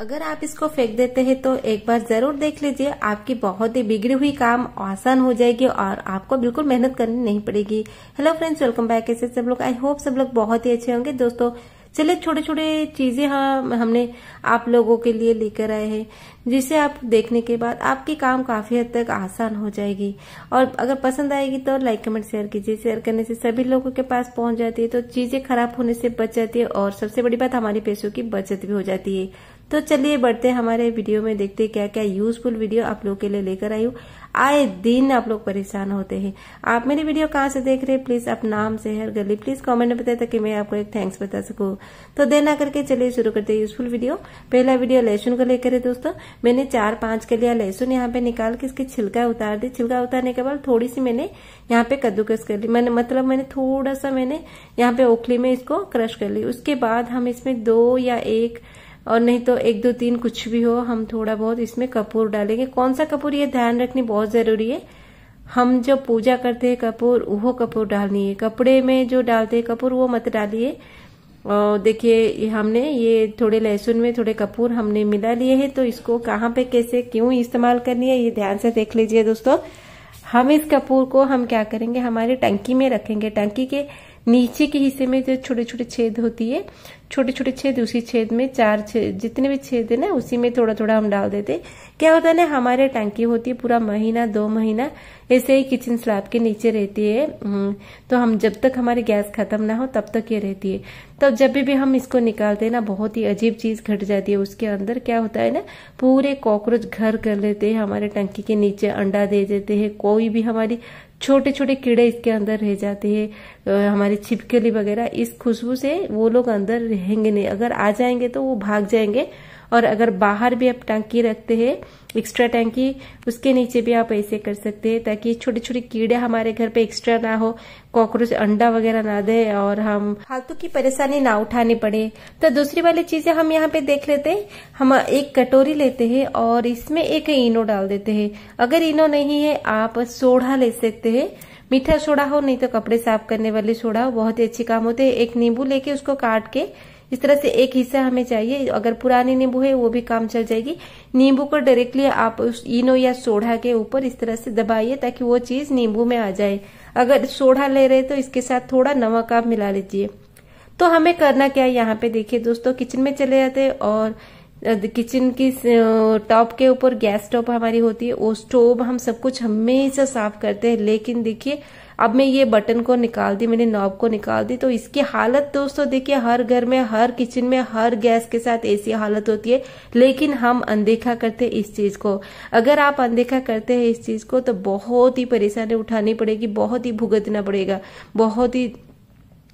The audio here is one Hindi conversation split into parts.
अगर आप इसको फेंक देते हैं तो एक बार जरूर देख लीजिए आपकी बहुत ही बिगड़ी हुई काम आसान हो जाएगी और आपको बिल्कुल मेहनत करनी नहीं पड़ेगी हेलो फ्रेंड्स वेलकम बैक कैसे सब लोग आई होप सब लोग बहुत ही अच्छे होंगे दोस्तों चलिए छोटे छोटे चीजें हाँ हमने आप लोगों के लिए लेकर आए हैं जिसे आप देखने के बाद आपकी काम काफी हद तक आसान हो जाएगी और अगर पसंद आएगी तो लाइक कमेंट शेयर कीजिए शेयर करने से सभी लोगों के पास पहुंच जाती है तो चीजें खराब होने से बच जाती है और सबसे बड़ी बात हमारे पैसों की बचत भी हो जाती है तो चलिए बढ़ते हमारे वीडियो में देखते क्या क्या यूजफुल वीडियो आप लोग के लिए लेकर आई हूँ आए दिन आप लोग परेशान होते हैं आप मेरी वीडियो कहाँ से देख रहे हैं प्लीज आप नाम हर गली प्लीज कमेंट में बताए ताकि मैं आपको एक थैंक्स बता सकूँ तो देना करके चलिए शुरू करते हैं यूजफुल वीडियो पहला वीडियो लहसुन को लेकर है दोस्तों मैंने चार पांच के लिए लहसुन यहाँ पे निकाल के इसकी छिलका उतार दी छिलका उतारने के बाद थोड़ी सी मैंने यहाँ पे कद्दूकस कर ली मैंने मतलब मैंने थोड़ा सा मैंने यहाँ पे ओखली में इसको क्रश कर ली उसके बाद हम इसमें दो या एक और नहीं तो एक दो तीन कुछ भी हो हम थोड़ा बहुत इसमें कपूर डालेंगे कौन सा कपूर ये ध्यान रखनी बहुत जरूरी है हम जब पूजा करते हैं कपूर वो कपूर डालनी है कपड़े में जो डालते हैं कपूर वो मत डालिए और देखिए हमने ये थोड़े लहसुन में थोड़े कपूर हमने मिला लिए हैं तो इसको कहाँ पे कैसे क्यों इस्तेमाल करनी है ये ध्यान से देख लीजिए दोस्तों हम इस कपूर को हम क्या करेंगे हमारे टंकी में रखेंगे टंकी के नीचे के हिस्से में जो छोटे छोटे छेद होती है छोटे छोटे छेद उसी छेद में चार छेद जितने भी छेद है ना उसी में थोड़ा थोड़ा हम डाल देते क्या होता है ना हमारे टंकी होती है पूरा महीना दो महीना ऐसे ही किचन स्लैब के नीचे रहती है हम्म, तो हम जब तक हमारी गैस खत्म ना हो तब तक ये रहती है तो जब भी, भी हम इसको निकालते हैं ना बहुत ही अजीब चीज घट जाती है उसके अंदर क्या होता है ना पूरे कॉकरोच घर कर लेते हैं हमारे टंकी के नीचे अंडा दे देते हैं कोई भी हमारी छोटे छोटे कीड़े इसके अंदर रह जाते हैं हमारी छिपकली वगैरह इस खुशबू से वो लोग अंदर रहेंगे नहीं अगर आ जाएंगे तो वो भाग जाएंगे और अगर बाहर भी आप टंकी रखते हैं एक्स्ट्रा टंकी उसके नीचे भी आप ऐसे कर सकते हैं ताकि छोटे छोटे कीड़े हमारे घर पे एक्स्ट्रा ना हो कॉकरोच अंडा वगैरह ना दे और हम फालतू की परेशानी ना उठानी पड़े तो दूसरी वाली चीजें हम यहाँ पे देख लेते हैं हम एक कटोरी लेते हैं और इसमें एक इनो डाल देते हैं अगर इनो नहीं है आप सोढ़ा ले सकते हैं मीठा सोडा हो नहीं तो कपड़े साफ करने वाली सोडा हो बहुत ही अच्छे काम होते हैं एक नींबू लेके उसको काट के इस तरह से एक हिस्सा हमें चाहिए अगर पुरानी नींबू है वो भी काम चल जाएगी नींबू को डायरेक्टली आप उस इनो या सोडा के ऊपर इस तरह से दबाइए ताकि वो चीज नींबू में आ जाए अगर सोडा ले रहे तो इसके साथ थोड़ा नमक आप मिला लीजिए तो हमें करना क्या है यहाँ पे देखिए दोस्तों किचन में चले जाते और किचन की टॉप के ऊपर गैस स्टोव हमारी होती है वो स्टोव हम सब कुछ हमेशा साफ करते हैं लेकिन देखिए अब मैं ये बटन को निकाल दी मैंने नॉब को निकाल दी तो इसकी हालत दोस्तों देखिए हर घर में हर किचन में हर गैस के साथ ऐसी हालत होती है लेकिन हम अनदेखा करते हैं इस चीज को अगर आप अनदेखा करते हैं इस चीज को तो बहुत ही परेशानी उठानी पड़ेगी बहुत ही भुगतना पड़ेगा बहुत ही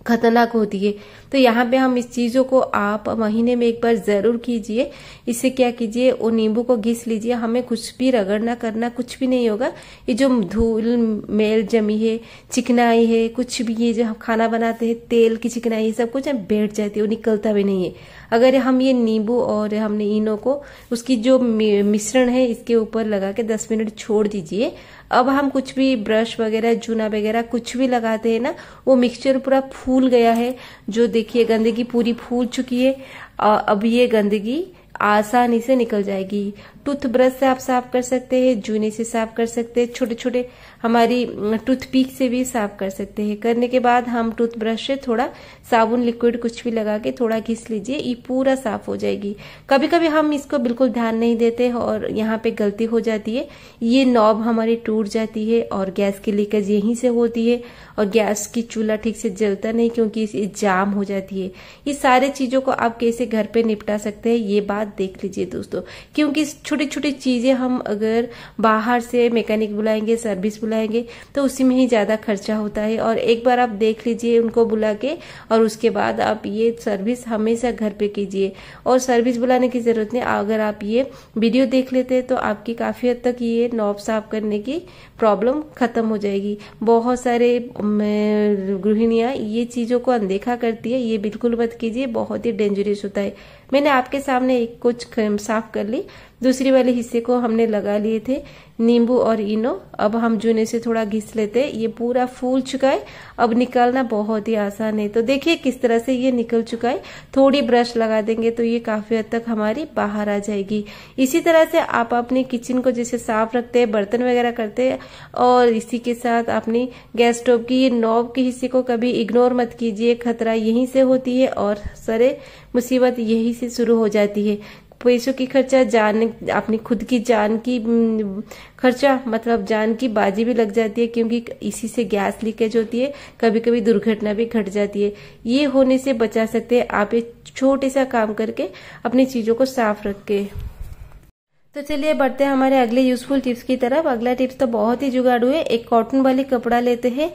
खतरनाक होती है तो यहाँ पे हम इस चीज़ों को आप महीने में एक बार ज़रूर कीजिए इससे क्या कीजिए वो नींबू को घिस लीजिए हमें कुछ भी रगड़ना करना कुछ भी नहीं होगा ये जो धूल मेल जमी है चिकनाई है कुछ भी ये जो हम खाना बनाते हैं तेल की चिकनाई ये सब कुछ हम बैठ जाती है वो निकलता भी नहीं है अगर हम ये नींबू और हमने इनों को उसकी जो मिश्रण है इसके ऊपर लगा के दस मिनट छोड़ दीजिए अब हम कुछ भी ब्रश वगैरह जूना वगैरह कुछ भी लगाते हैं ना वो मिक्सचर पूरा फूल गया है जो देखिए गंदगी पूरी फूल चुकी है अब ये गंदगी आसानी से निकल जाएगी टूथब्रश से आप साफ कर सकते हैं जूने से साफ कर सकते हैं छोटे छोटे हमारी टूथपिक से भी साफ कर सकते हैं करने के बाद हम टूथब्रश से थोड़ा साबुन लिक्विड कुछ भी लगा के थोड़ा घिस लीजिए ये पूरा साफ हो जाएगी कभी कभी हम इसको बिल्कुल ध्यान नहीं देते और यहाँ पे गलती हो जाती है ये नॉब हमारी टूट जाती है और गैस की लीकेज यहीं से होती है और गैस की चूल्हा ठीक से जलता नहीं क्योंकि जाम हो जाती है ये सारे चीज़ों को आप कैसे घर पे निपटा सकते हैं ये बात देख लीजिए दोस्तों क्योंकि छोटी छोटी चीज़ें हम अगर बाहर से मैकेनिक बुलाएंगे सर्विस बुलाएंगे बुलाएंगे तो उसी में ही ज़्यादा खर्चा होता है और एक बार आप देख लीजिए उनको बुला के और उसके बाद आप ये सर्विस हमेशा घर पे कीजिए और सर्विस बुलाने की ज़रूरत नहीं अगर आप ये वीडियो देख लेते हैं तो आपकी काफ़ी हद तक ये नॉब साफ करने की प्रॉब्लम ख़त्म हो जाएगी बहुत सारे गृहिणिया ये चीज़ों को अनदेखा करती है ये बिल्कुल मत कीजिए बहुत ही डेंजरस होता है मैंने आपके सामने एक कुछ साफ कर ली दूसरी वाले हिस्से को हमने लगा लिए थे नींबू और इनो अब हम जूने से थोड़ा घिस लेते ये पूरा फूल चुका है अब निकालना बहुत ही आसान है तो देखिए किस तरह से ये निकल चुका है थोड़ी ब्रश लगा देंगे तो ये काफी हद तक हमारी बाहर आ जाएगी इसी तरह से आप अपनी किचन को जैसे साफ रखते हैं बर्तन वगैरह करते हैं और इसी के साथ अपनी गैस स्टोव की नोब नॉब के हिस्से को कभी इग्नोर मत कीजिए खतरा यहीं से होती है और सरे मुसीबत यही से शुरू हो जाती है पैसों की खर्चा जान अपनी खुद की जान की खर्चा मतलब जान की बाजी भी लग जाती है क्योंकि इसी से गैस लीकेज होती है कभी कभी दुर्घटना भी घट जाती है ये होने से बचा सकते हैं आप एक छोटे सा काम करके अपनी चीजों को साफ रख के तो चलिए बढ़ते हैं हमारे अगले यूजफुल टिप्स की तरफ अगला टिप्स तो बहुत ही जुगाड़ू है एक कॉटन वाली कपड़ा लेते हैं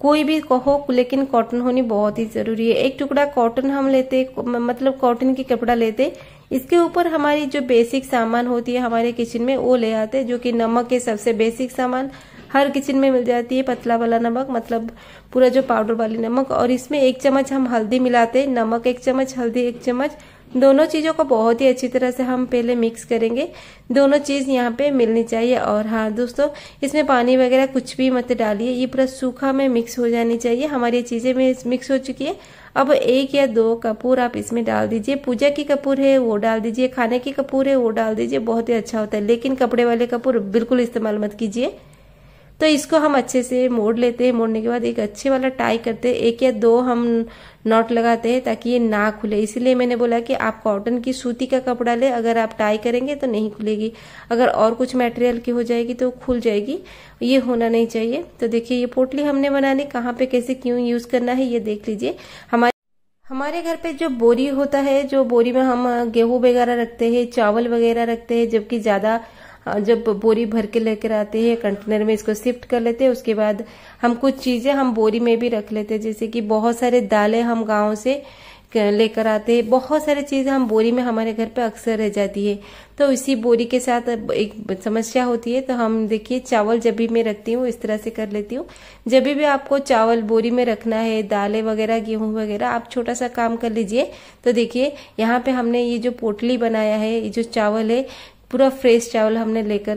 कोई भी कहो लेकिन कॉटन होनी बहुत ही जरूरी है एक टुकड़ा कॉटन हम लेते मतलब कॉटन की कपड़ा लेते इसके ऊपर हमारी जो बेसिक सामान होती है हमारे किचन में वो ले आते जो कि नमक के सबसे बेसिक सामान हर किचन में मिल जाती है पतला वाला नमक मतलब पूरा जो पाउडर वाली नमक और इसमें एक चम्मच हम हल्दी मिलाते नमक एक चम्मच हल्दी एक चम्मच दोनों चीज़ों को बहुत ही अच्छी तरह से हम पहले मिक्स करेंगे दोनों चीज़ यहाँ पे मिलनी चाहिए और हाँ दोस्तों इसमें पानी वगैरह कुछ भी मत डालिए ये पूरा सूखा में मिक्स हो जानी चाहिए हमारी चीज़ें में मिक्स हो चुकी है अब एक या दो कपूर आप इसमें डाल दीजिए पूजा की कपूर है वो डाल दीजिए खाने की कपूर है वो डाल दीजिए बहुत ही अच्छा होता है लेकिन कपड़े वाले कपूर बिल्कुल इस्तेमाल मत कीजिए तो इसको हम अच्छे से मोड़ लेते हैं मोड़ने के बाद एक अच्छे वाला टाई करते हैं एक या दो हम नॉट लगाते हैं ताकि ये ना खुले इसलिए मैंने बोला कि आप कॉटन की सूती का कपड़ा ले अगर आप टाई करेंगे तो नहीं खुलेगी अगर और कुछ मटेरियल की हो जाएगी तो खुल जाएगी ये होना नहीं चाहिए तो देखिए ये पोटली हमने बनाने कहाँ पे कैसे क्यों यूज करना है ये देख लीजिए हमारे हमारे घर पे जो बोरी होता है जो बोरी में हम गेहूं वगैरह रखते हैं चावल वगैरह रखते हैं जबकि ज्यादा जब बोरी भर के लेकर आते हैं कंटेनर में इसको शिफ्ट कर लेते हैं उसके बाद हम कुछ चीज़ें हम बोरी में भी रख लेते हैं जैसे कि बहुत सारे दालें हम गाँव से लेकर आते हैं बहुत सारी चीज़ें हम बोरी में हमारे घर पे अक्सर रह जाती है तो इसी बोरी के साथ एक समस्या होती है तो हम देखिए चावल जब भी मैं रखती हूँ इस तरह से कर लेती हूँ जब भी आपको चावल बोरी में रखना है दालें वगैरह गेहूं वगैरह आप छोटा सा काम कर लीजिए तो देखिए यहाँ पे हमने ये जो पोटली बनाया है ये जो चावल है पूरा फ्रेश चावल हमने लेकर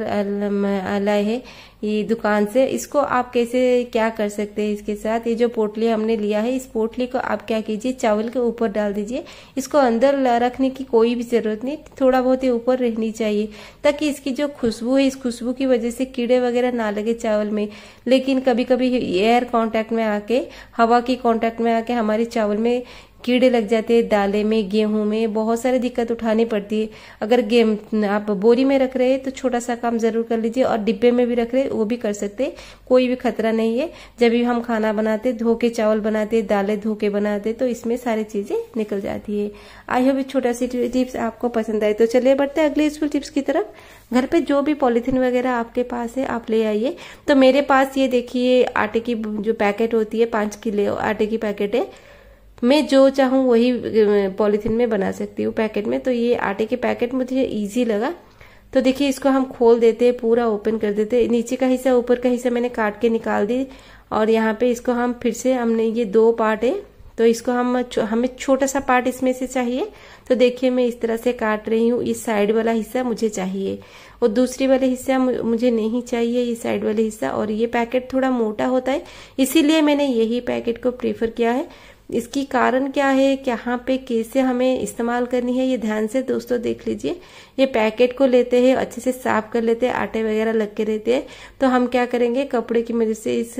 लाए है ये दुकान से इसको आप कैसे क्या कर सकते हैं इसके साथ ये जो पोटली हमने लिया है इस पोटली को आप क्या कीजिए चावल के ऊपर डाल दीजिए इसको अंदर रखने की कोई भी जरूरत नहीं थोड़ा बहुत ही ऊपर रहनी चाहिए ताकि इसकी जो खुशबू है इस खुशबू की वजह से कीड़े वगैरह ना लगे चावल में लेकिन कभी कभी एयर कॉन्टेक्ट में आके हवा के कॉन्टेक्ट में आके हमारे चावल में कीड़े लग जाते हैं दाले में गेहूं में बहुत सारी दिक्कत उठानी पड़ती है अगर गेम आप बोरी में रख रहे हैं तो छोटा सा काम जरूर कर लीजिए और डिब्बे में भी रख रहे हैं वो भी कर सकते कोई भी खतरा नहीं है जब भी हम खाना बनाते धो के चावल बनाते दालें धो के बनाते तो इसमें सारी चीजें निकल जाती है आई होप छोटा सी टिप्स आपको पसंद आए तो चलिए बढ़ते अगले स्कूल टिप्स की तरफ घर पे जो भी पॉलिथीन वगैरह आपके पास है आप ले आइए तो मेरे पास ये देखिए आटे की जो पैकेट होती है पांच किलो आटे की पैकेट है मैं जो चाहूँ वही पॉलीथीन में बना सकती हूँ पैकेट में तो ये आटे के पैकेट मुझे ईजी लगा तो देखिए इसको हम खोल देते हैं पूरा ओपन कर देते हैं नीचे का हिस्सा ऊपर का हिस्सा मैंने काट के निकाल दी और यहाँ पे इसको हम फिर से हमने ये दो पार्ट है तो इसको हम हमें छोटा सा पार्ट इसमें से चाहिए तो देखिए मैं इस तरह से काट रही हूँ इस साइड वाला हिस्सा मुझे चाहिए और दूसरी वाले हिस्सा मुझे नहीं चाहिए ये साइड वाले हिस्सा और ये पैकेट थोड़ा मोटा होता है इसीलिए मैंने यही पैकेट को प्रेफर किया है इसकी कारण क्या है कहाँ पे कैसे हमें इस्तेमाल करनी है ये ध्यान से दोस्तों देख लीजिए ये पैकेट को लेते हैं अच्छे से साफ कर लेते हैं आटे वगैरह लग के रहते हैं तो हम क्या करेंगे कपड़े की मदद से इस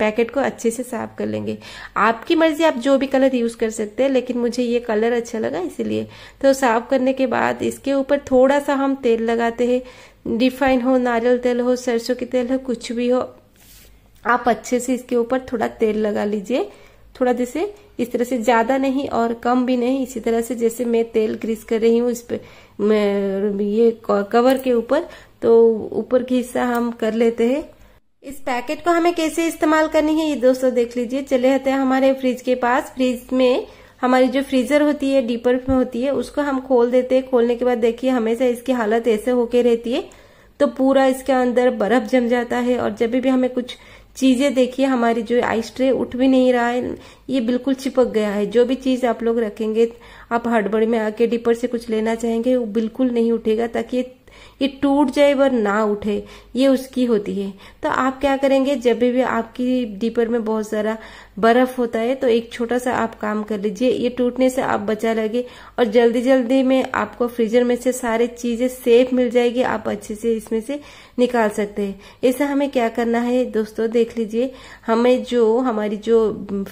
पैकेट को अच्छे से साफ कर लेंगे आपकी मर्जी आप जो भी कलर यूज कर सकते हैं लेकिन मुझे ये कलर अच्छा लगा इसीलिए तो साफ करने के बाद इसके ऊपर थोड़ा सा हम तेल लगाते हैं रिफाइन हो नारियल तेल हो सरसों के तेल हो कुछ भी हो आप अच्छे से इसके ऊपर थोड़ा तेल लगा लीजिए थोड़ा जैसे इस तरह से ज्यादा नहीं और कम भी नहीं इसी तरह से जैसे मैं तेल ग्रीस कर रही हूँ इस पर ये कवर के ऊपर तो ऊपर की हिस्सा हम कर लेते हैं इस पैकेट को हमें कैसे इस्तेमाल करनी है ये दोस्तों देख लीजिए चले जाते हैं हमारे फ्रिज के पास फ्रिज में हमारी जो फ्रीजर होती है डीपर में होती है उसको हम खोल देते हैं खोलने के बाद देखिए हमेशा इसकी हालत ऐसे होके रहती है तो पूरा इसके अंदर बर्फ जम जाता है और जब भी हमें कुछ चीजें देखिए हमारी जो आई स्ट्रे उठ भी नहीं रहा है ये बिल्कुल चिपक गया है जो भी चीज आप लोग रखेंगे आप हड़बड़ी में आके डिपर से कुछ लेना चाहेंगे वो बिल्कुल नहीं उठेगा ताकि ये ये टूट जाए और ना उठे ये उसकी होती है तो आप क्या करेंगे जब भी आपकी डीपर में बहुत सारा बर्फ होता है तो एक छोटा सा आप काम कर लीजिए ये टूटने से आप बचा लगे और जल्दी जल्दी में आपको फ्रीजर में से सारे चीजें सेफ मिल जाएगी आप अच्छे से इसमें से निकाल सकते हैं ऐसा हमें क्या करना है दोस्तों देख लीजिए हमें जो हमारी जो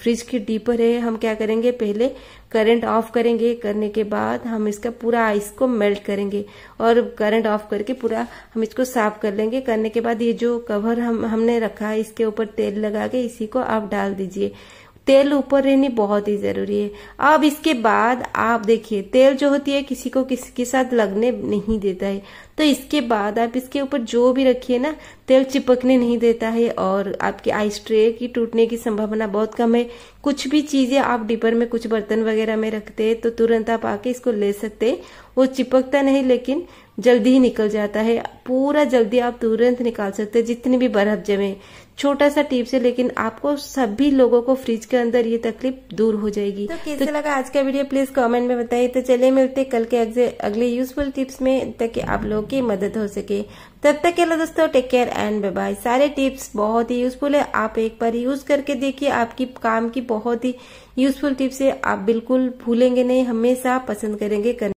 फ्रिज की डीपर है हम क्या करेंगे पहले करंट ऑफ करेंगे करने के बाद हम इसका पूरा आइस को मेल्ट करेंगे और करंट ऑफ करके पूरा हम इसको साफ कर लेंगे करने के बाद ये जो कवर हम हमने रखा है इसके ऊपर तेल लगा के इसी को आप डाल दीजिए तेल ऊपर रहनी बहुत ही जरूरी है अब इसके बाद आप देखिए तेल जो होती है किसी को किसी के साथ लगने नहीं देता है तो इसके बाद आप इसके ऊपर जो भी रखिए ना तेल चिपकने नहीं देता है और आपकी आइस ट्रे की टूटने की संभावना बहुत कम है कुछ भी चीजें आप डिपर में कुछ बर्तन वगैरह में रखते हैं तो तुरंत आप आके इसको ले सकते हैं वो चिपकता नहीं लेकिन जल्दी ही निकल जाता है पूरा जल्दी आप तुरंत निकाल सकते हैं जितनी भी बर्फ जमे छोटा सा टिप्स है लेकिन आपको सभी लोगों को फ्रिज के अंदर ये तकलीफ दूर हो जाएगी तो कैसे तो, लगा आज का वीडियो प्लीज कमेंट में बताइए तो चलिए मिलते कल के अगले यूजफुल टिप्स में ताकि आप लोगों की मदद हो सके तब तक के लिए दोस्तों take care and bye bye सारे टिप्स बहुत ही यूजफुल है आप एक बार यूज करके देखिए आपकी काम की बहुत ही यूजफुल टिप्स है आप बिल्कुल भूलेंगे नहीं हमेशा पसंद करेंगे करने